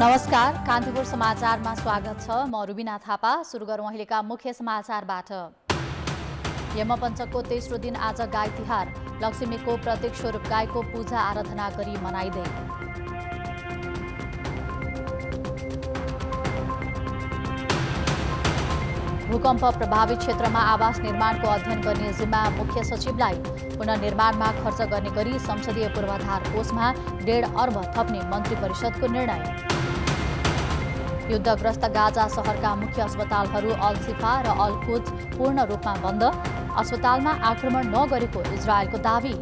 नमस्कार कान्तिपुर समाचारमा स्वागत छ म रुबिना थापा सुरु गरौँ अहिलेका मुख्य समाचारबाट यमपञ्चकको तेस्रो दिन आज गाई तिहार लक्ष्मीको प्रतीक स्वरूप गाईको पूजा आराधना गरी मनाइँदै भूकम्प प्रभावित क्षेत्रमा आवास निर्माणको अध्ययन गर्ने जिम्मा मुख्य सचिवलाई पुनर्निर्माणमा खर्च गर्ने गरी संसदीय पूर्वाधार कोषमा डेढ अर्ब थप्ने मन्त्री परिषदको निर्णय युद्धग्रस्त गाजा सहरका मुख्य अस्पतालहरू अलसिफा र अल पूर्ण रूपमा बन्द अस्पतालमा आक्रमण नगरेको इजरायलको दावी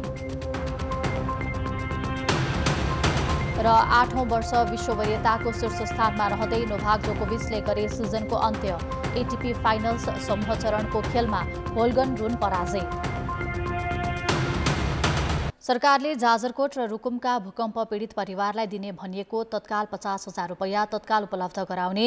र आठौं वर्ष विश्ववरीयताको शीर्ष स्थानमा रहँदै नोभाग जोकोभिचले गरे सिजनको अन्त्य एटिपी फाइनल्स समूह चरणको खेलमा होल्गन रुन पराजय सरकारले जाजरकोट र रुकुमका भूकम्प पीडित परिवारलाई दिने भनिएको तत्काल पचास हजार रुपियाँ तत्काल उपलब्ध गराउने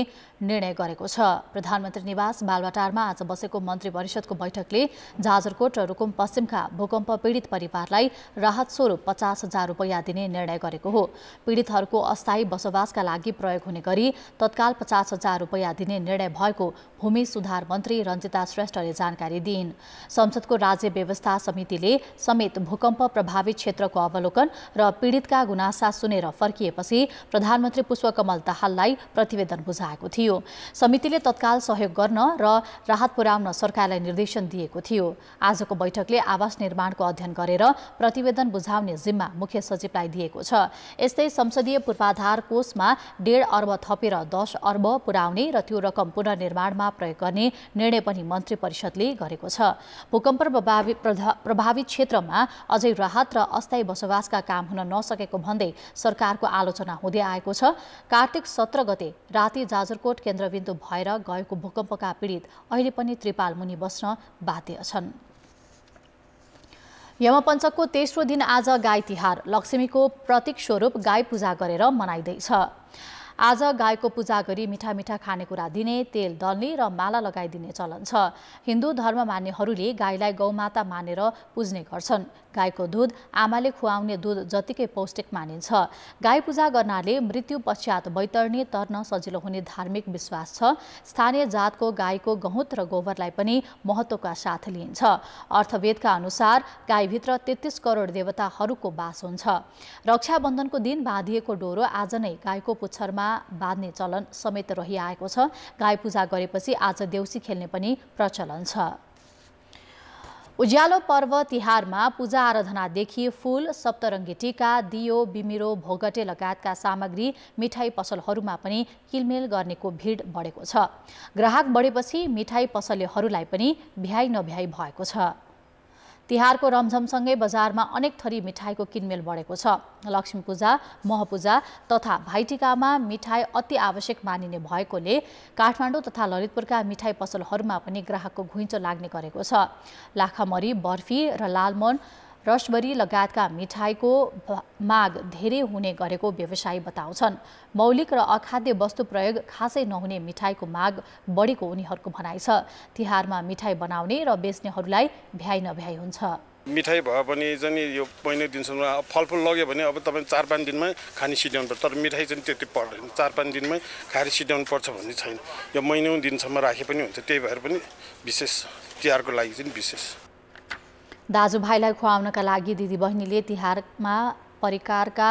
निर्णय गरेको छ प्रधानमन्त्री निवास बालवाटारमा आज बसेको मन्त्री परिषदको बैठकले जाजरकोट र रुकुम पश्चिमका भूकम्प पीडित परिवारलाई राहत स्वरूप पचास हजार रुपियाँ दिने निर्णय गरेको हो पीडितहरूको अस्थायी बसोबासका लागि प्रयोग हुने गरी तत्काल पचास हजार रुपियाँ दिने निर्णय भएको भूमि सुधार मन्त्री रञ्जिता श्रेष्ठले जानकारी दिइन् संसदको राज्य व्यवस्था समितिले समेत भूकम्प प्रभावित प्रभावित क्षेत्रको अवलोकन र पीडितका गुनासा सुनेर फर्किएपछि प्रधानमन्त्री पुष्पकमल दाहाललाई प्रतिवेदन बुझाएको थियो समितिले तत्काल सहयोग गर्न र राहत पुर्याउन सरकारलाई निर्देशन दिएको थियो आजको बैठकले आवास निर्माणको अध्ययन गरेर प्रतिवेदन बुझाउने जिम्मा मुख्य सचिवलाई दिएको छ यस्तै संसदीय पूर्वाधार कोषमा डेढ अर्ब थपेर दस अर्ब पुर्याउने र त्यो रकम पुनर्निर्माणमा प्रयोग गर्ने निर्णय पनि मन्त्री परिषदले गरेको छ भूकम्प प्रभावित क्षेत्रमा अझै राहत र अस्थायी बसोबासका काम हुन नसकेको भन्दै सरकारको आलोचना हुँदै आएको छ कार्तिक सत्र गते राति जाजरकोट केन्द्रबिन्दु भएर गएको भूकम्पका पीडित अहिले पनि त्रिपाल मुनि बस्न बाध्य छन् यमपञ्चकको तेस्रो दिन आज गाई तिहार लक्ष्मीको प्रतीक स्वरूप गाई पूजा गरेर मनाइँदैछ आज गाईको पूजा गरी मिठा मिठा खानेकुरा दिने तेल दल्ने र माला लगाइदिने चलन छ हिन्दू धर्म मान्नेहरूले गाईलाई गौमाता मानेर पुज्ने गर्छन् गाईको दुध आमाले खुवाउने दुध जतिकै पौष्टिक मानिन्छ गाई पूजा गर्नाले मृत्यु पश्चात वैतरणी तर्न सजिलो हुने धार्मिक विश्वास छ स्थानीय जातको गाईको गहुँत र गोबरलाई पनि महत्त्वका साथ लिइन्छ अर्थवेदका अनुसार गाईभित्र तेत्तिस करोड देवताहरूको बास हुन्छ रक्षाबन्धनको दिन बाँधिएको डोरो आज नै गाईको पुच्छरमा बाँध्ने चलन समेत रहिआएको छ गाई पूजा गरेपछि आज देउसी खेल्ने पनि प्रचलन छ उज्यालो पर्व तिहारमा पूजा आराधनादेखि फूल सप्तरङ्गी टिका दियो बिमिरो भोगटे लगायतका सामग्री मिठाई पसलहरूमा पनि किलमेल गर्नेको भिड बढेको छ ग्राहक बढेपछि मिठाई पसलेहरूलाई पनि भ्याइ नभ्याइ भएको छ तिहारको रमझमसँगै बजारमा अनेक थरी मिठाईको किनमेल बढेको छ लक्ष्मी पूजा महपूजा तथा भाइटिकामा मिठाई अति आवश्यक मानिने भएकोले काठमाडौँ तथा ललितपुरका मिठाई पसलहरूमा पनि ग्राहकको घुइँचो लाग्ने गरेको छ लाखामरी बर्फी र लालमोहन रसबरी लगायतका मिठाईको माग धेरै हुने गरेको व्यवसायी बताउँछन् मौलिक र अखाद्य वस्तु प्रयोग खासै नहुने मिठाईको माग बढेको उनीहरूको भनाइ छ तिहारमा मिठाई बनाउने र बेच्नेहरूलाई भ्याइ नभ्याइ हुन्छ मिठाई भयो भने चाहिँ यो पहिलो दिनसम्म फलफुल लग्यो भने अब तपाईँ चार पाँच दिनमै खाने सिध्याउनु पर्छ तर मिठाई चाहिँ त्यति पर्दैन चार पाँच दिनमै खाएर सिध्याउनु पर्छ भन्ने छैन यो महिनौ दिनसम्म राखे पनि हुन्छ त्यही भएर पनि विशेष तिहारको लागि चाहिँ विशेष दाजुभाइलाई खुवाउनका लागि दिदीबहिनीले तिहारमा परिकारका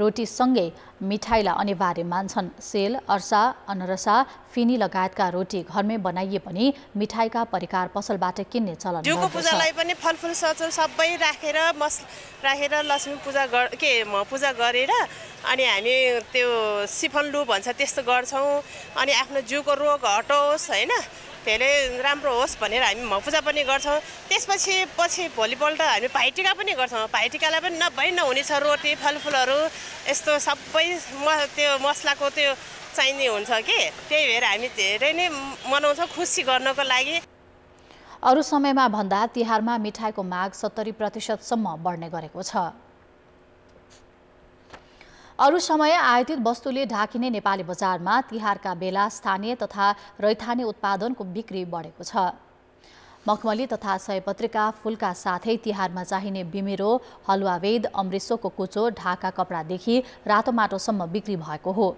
रोटीसँगै मिठाईलाई अनिवार्य मान्छन् सेल अर्सा अनरसा फिनी लगायतका रोटी घरमै बनाइए पनि मिठाईका परिकार पसलबाट किन्ने चलन जुको पूजालाई पनि फलफुल सचल सबै राखेर मस राखेर लक्ष्मी पूजा गर के पूजा गरेर अनि हामी त्यो सिफन लु भन्छ त्यस्तो गर्छौँ अनि आफ्नो जिउको रोग हटोस् होइन धेरै राम्रो होस् भनेर हामी मपूजा पनि गर्छौँ त्यसपछि पछि भोलिपल्ट हामी भाइटिका पनि गर्छौँ भाइटिकालाई पनि नभइ नहुनेछ रोटी फलफुलहरू यस्तो सबै म त्यो मसलाको त्यो चाहिने हुन्छ कि त्यही भएर हामी धेरै नै मनाउँछौँ खुसी गर्नको लागि अरू समयमा भन्दा तिहारमा मिठाईको माग सत्तरी प्रतिशतसम्म बढ्ने गरेको छ अरू समय आयोजित वस्तुले ढाकिने नेपाली बजारमा तिहारका बेला स्थानीय तथा रैथाने उत्पादनको बिक्री बढेको छ मखमली तथा सयपत्रिका फुलका साथै तिहारमा चाहिने बिमेरो हलुवावेद अमृतसोको कुचो ढाका कपडादेखि रातो माटोसम्म बिक्री भएको हो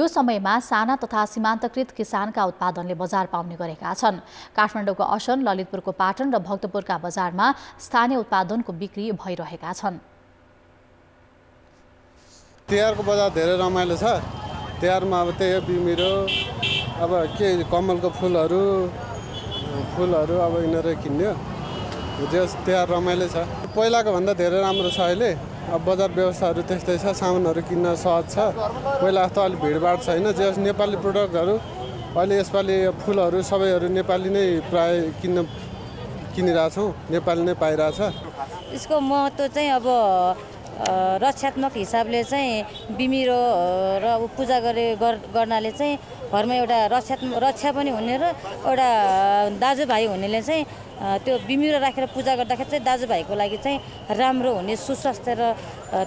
यो समयमा साना तथा सीमान्तकृत किसानका उत्पादनले बजार पाउने गरेका छन् काठमाडौँको असन ललितपुरको पाटन र भक्तपुरका बजारमा स्थानीय उत्पादनको बिक्री भइरहेका छन् तिहारको बजार धेरै रमाइलो छ तिहारमा अब त्यही हो बिमिरो अब के कमलको फुलहरू फुलहरू अब यिनीहरू किन्यो जस तिहार रमाइलो छ पहिलाको भन्दा धेरै राम्रो छ अहिले अब बजार व्यवस्थाहरू त्यस्तै छ सामानहरू किन्न सहज छ पहिला जस्तो अलिक भिडभाड छैन जस नेपाली प्रडक्टहरू अहिले यसपालि फुलहरू सबैहरू नेपाली नै प्राय किन्न किनिरहेछौँ नेपाली नै पाइरहेछ यसको महत्त्व चाहिँ अब रक्षात्मक हिसाबले चाहिँ बिमिरो र पूजा गरे गर्नाले चाहिँ घरमा एउटा रक्षात्मक रक्षा पनि हुने र एउटा दाजुभाइ हुनेले चाहिँ त्यो बिमिरो राखेर पूजा गर्दाखेरि चाहिँ दाजुभाइको लागि चाहिँ राम्रो हुने सुस्वास्थ्य र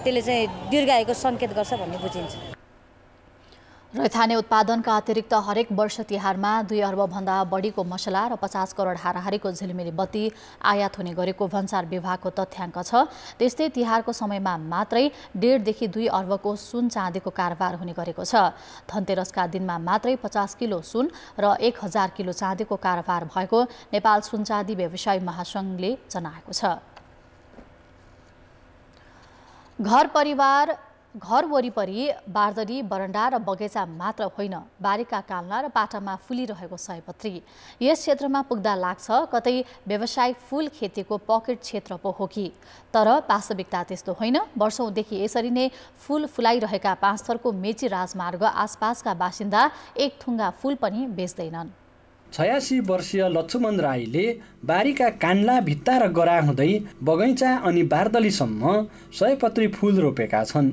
त्यसले चाहिँ दीर्घायुको सङ्केत गर्छ भन्ने बुझिन्छ रैथाने उत्पादनका अतिरिक्त हरेक वर्ष तिहारमा दुई अर्बभन्दा बढीको मसला र पचास करोड हाराहारीको झिलिमिली बत्ती आयात हुने गरेको भन्सार विभागको तथ्याङ्क छ त्यस्तै तिहारको समयमा मात्रै डेढदेखि दुई अर्बको सुन चाँदीको कारोबार हुने गरेको छ धनतेरसका दिनमा मात्रै पचास किलो सुन र एक हजार किलो चाँदीको कारोबार भएको नेपाल सुन चाँदी व्यवसाय महासङ्घले जनाएको छ घर परिवार घर वरिपरि बारदरी बरन्डा र बगैँचा मात्र होइन बारीका काल्ला र पाटामा फुलिरहेको सयपत्री यस क्षेत्रमा पुग्दा लाग्छ कतै व्यवसायिक फुल खेतीको पकेट क्षेत्र पो हो कि तर वास्तविकता त्यस्तो होइन वर्षौँदेखि यसरी नै फुल फुलाइरहेका पाँचथरको मेची राजमार्ग आसपासका बासिन्दा एक थुङ्गा फुल पनि बेच्दैनन् छयासी वर्षीय लक्ष्मण राईले बारीका कान्ला भित्ता र गरा हुँदै बगैँचा अनि बार्दलीसम्म सयपत्री फुल रोपेका छन्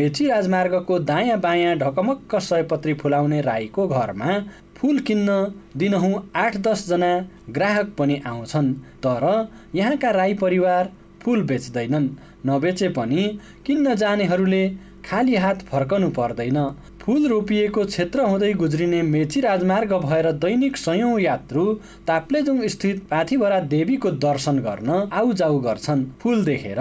मेची राजमार्गको दायाँ बायाँ ढकमक्क सयपत्री फुलाउने राईको घरमा फुल किन्न दिनहुँ आठ दसजना ग्राहक पनि आउँछन् तर यहाँका राई परिवार फुल बेच्दैनन् नबेचे पनि किन्न जानेहरूले खाली हात फर्कनु पर्दैन फुल रोपिएको क्षेत्र हुँदै गुज्रिने मेची राजमार्ग भएर दैनिक सयौं यात्रु ताप्लेजुङ स्थित पाथिभरा देवीको दर्शन गर्न आउजाउ गर्छन् फुल देखेर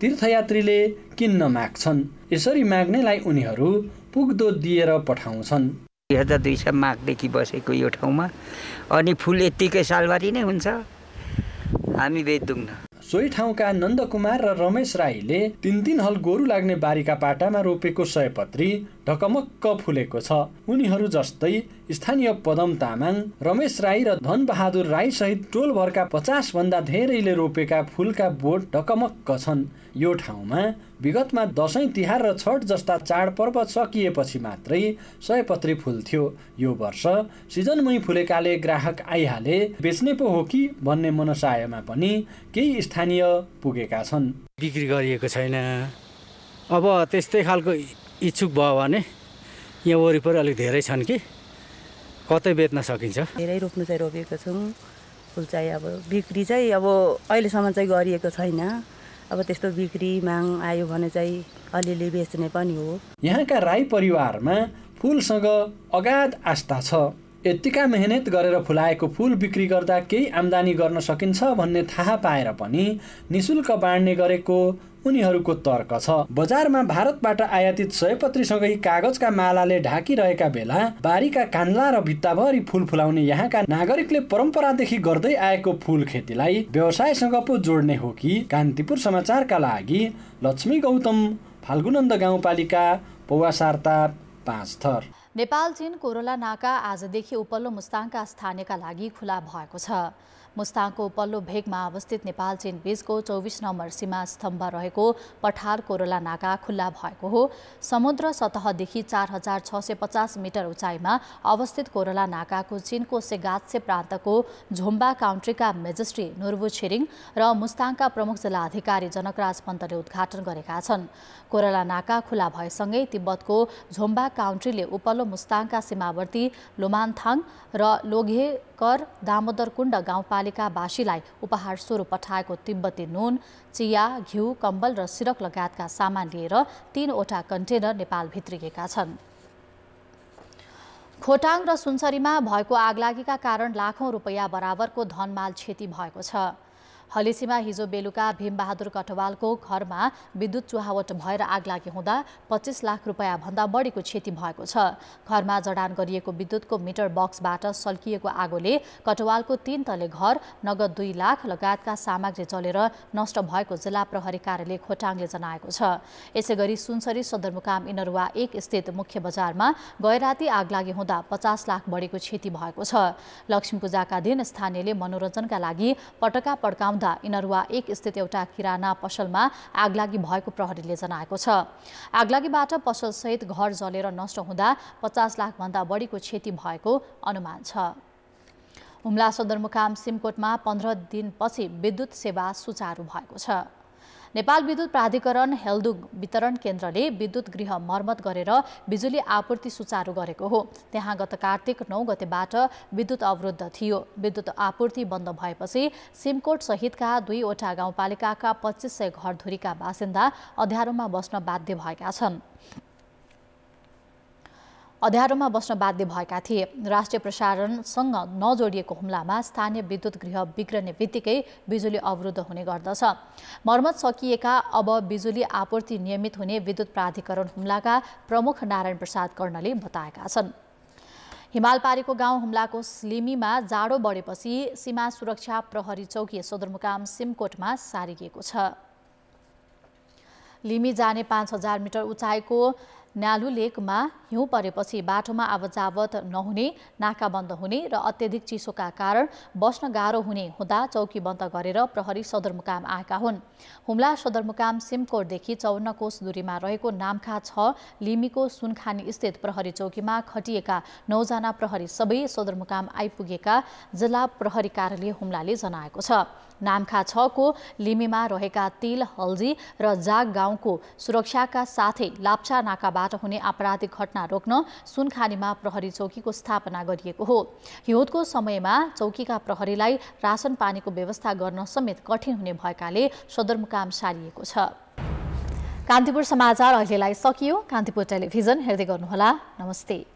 तीर्थयात्रीले किन्न माग्छन् यसरी माग्नेलाई उनीहरू पुग्दो दिएर पठाउँछन् दुई हजार दुई सय माघदेखि बसेको यो ठाउँमा अनि फुल यत्तिकै सालबारी नै हुन्छ हामी बेच्दैनौँ सोही ठाउँका नन्दकुमार र रमेश राईले तिन तिन हल गोरु लाग्ने बारीका पाटामा रोपेको सयपत्री ढकमक्क फुलेको छ उनीहरू जस्तै स्थानीय पदम तामाङ रमेश राई र धनबहादुर राईसहित टोलभरका भन्दा धेरैले रोपेका फुलका बोट ढकमक्क छन् यो ठाउँमा विगतमा दसैँ तिहार र छठ जस्ता चाडपर्व सकिएपछि मात्रै सयपत्री फुल थियो यो वर्ष सिजनमै फुलेकाले ग्राहक आइहाले बेच्ने पो हो कि भन्ने मनसायमा पनि केही स्थानीय पुगेका छन् बिक्री गरिएको छैन अब त्यस्तै खालको इच्छुक भयो भने यहाँ वरिपरि अलिक धेरै छन् कि कतै बेच्न सकिन्छ धेरै रोप्नु चाहिँ रोपेको छौँ फुल चाहिँ अब बिक्री चाहिँ अब अहिलेसम्म चाहिँ गरिएको छैन अब त्यस्तो बिक्री माग आयो भने चाहिँ अलिअलि बेच्ने पनि हो यहाँका राई परिवारमा फुलसँग अगाध आस्था छ यत्तिका मेहनत गरेर फुलाएको फुल बिक्री गर्दा केही आम्दानी गर्न सकिन्छ भन्ने थाहा पाएर पनि निशुल्क बाँड्ने गरेको उनीहरूको तर्क छ बजारमा भारतबाट आयातित सयपत्रीसँगै कागजका मालाले ढाकिरहेका बेला बारीका कान्ला र भित्ताभरि फुल फुलाउने यहाँका नागरिकले परम्परादेखि गर्दै आएको फुल खेतीलाई व्यवसायसँग पो जोड्ने हो कि कान्तिपुर समाचारका लागि लक्ष्मी गौतम फाल्गुनन्द गाउँपालिका पौवासार्ता पाँच थर नेपाल चिन कोरोला नाका आजदेखि उपल्लो मुस्ताङका स्थानीयका लागि खुला भएको छ मुस्ताङको पल्लो भेगमा अवस्थित नेपाल चीन बीचको चौबिस नम्बर सीमा स्तम्भ रहेको पठार कोरोला नाका खुल्ला भएको हो समुद्र सतहदेखि चार हजार छ सय पचास मिटर उचाइमा अवस्थित कोरोला नाकाको चीनको सेगात्से प्रान्तको झुम्बा काउन्ट्रीका मेजिस्ट्री नुर्बु छिरिङ र मुस्ताङका प्रमुख जिल्ला अधिकारी जनकराज पन्तले उद्घाटन गरेका छन् कोरोला नाका खुल्ला भएसँगै तिब्बतको झुम्बा काउन्ट्रीले उपल्लो मुस्ताङका सीमावर्ती लोमानथाङ र लोघे कर दामोदरकुण्ड गाउँपालिकावासीलाई उपहार स्वरूप पठाएको तिब्बती नुन चिया घिउ कम्बल र सिरक लगायतका सामान लिएर तीनवटा कन्टेनर नेपाल भित्रिएका छन् खोटाङ र सुनसरीमा भएको आगलागीका कारण लाखौं रुपियाँ बराबरको धनमाल क्षति भएको छ हलेसीमा हिजो बेलुका भीमबहादुर कटवालको घरमा विद्युत चुहावट भएर आग लागि हुँदा पच्चिस लाख भन्दा बढीको क्षति भएको छ घरमा जडान गरिएको विद्युतको मिटर बक्सबाट सल्किएको आगोले कटवालको तीन तले घर नगद दुई लाख लगायतका सामग्री चलेर नष्ट भएको जिल्ला प्रहरी कार्यालय खोटाङले जनाएको छ यसै सुनसरी सदरमुकाम इनरुवा एक स्थित मुख्य बजारमा गैराती आग लागि हुँदा पचास लाख बढेको क्षति भएको छ लक्ष्मीपूजाका दिन स्थानीयले मनोरञ्जनका लागि पटका पड्काउँदा हुँदा इनरुवा एक स्थित एउटा किराना पसलमा आगलागी भएको प्रहरीले जनाएको छ आगलागीबाट पसलसहित घर जलेर नष्ट हुँदा पचास लाखभन्दा बढीको क्षति भएको अनुमान छ हुम्ला सदरमुकाम सिमकोटमा पन्ध्र दिनपछि विद्युत सेवा सुचारू भएको छ नेपाल विद्युत प्राधिकरण हेल्दु वितरण केन्द्रले विद्युत गृह मर्मत गरेर बिजुली आपूर्ति सुचारू गरेको हो त्यहाँ गत कार्तिक नौ गतेबाट विद्युत अवरुद्ध थियो विद्युत आपूर्ति बन्द भएपछि सिमकोट सहितका दुईवटा गाउँपालिकाका पच्चिस सय घरधुरीका बासिन्दा अध्यारोमा बस्न बाध्य भएका छन् अध्ययारोमा बस्न बाध्य भएका थिए राष्ट्रिय प्रसारणसँग नजोडिएको हुम्लामा स्थानीय विद्युत गृह बिग्रने बित्तिकै बिजुली अवरुद्ध हुने गर्दछ मर्मत सकिएका अब बिजुली आपूर्ति नियमित हुने विद्युत प्राधिकरण हुम्लाका प्रमुख नारायण प्रसाद कर्णले बताएका छन् हिमाल पारेको गाउँ हुम्लाको स्लिमीमा जाडो बढेपछि सीमा सुरक्षा प्रहरी चौकी सदरमुकाम सिमकोटमा सारिएको छ लिमी जाने पाँच हजार मिटर उचाइको न्यालु लेकमा हिउँ परेपछि बाटोमा आवतजावत नहुने नाका बन्द हुने र अत्यधिक चिसोका कारण बस्न गाह्रो हुने हुँदा चौकी बन्द गरेर प्रहरी सदरमुकाम आएका हुन् हुम्ला सदरमुकाम सिमकोटदेखि चौन्न कोष दूरीमा रहेको नाम्खा छ लिमीको सुनखानी स्थित प्रहरी चौकीमा खटिएका नौजना प्रहरी सबै सदरमुकाम आइपुगेका जिल्ला प्रहरी कार्यालय हुम्लाले जनाएको छ नाम्खा छको लिमीमा रहेका तिल हल्जी र जाग गाउँको सुरक्षाका साथै लाप्चा नाकाबाट हिंसाबाट हुने आपराधिक घटना रोक्न सुनखानीमा प्रहरी चौकीको स्थापना गरिएको हो हिउँदको समयमा चौकीका प्रहरीलाई रासन पानीको व्यवस्था गर्न समेत कठिन हुने भएकाले सदरमुकाम सारिएको छ कान्तिपुर समाचार अहिलेलाई सकियो कान्तिपुर टेलिभिजन हेर्दै गर्नुहोला नमस्ते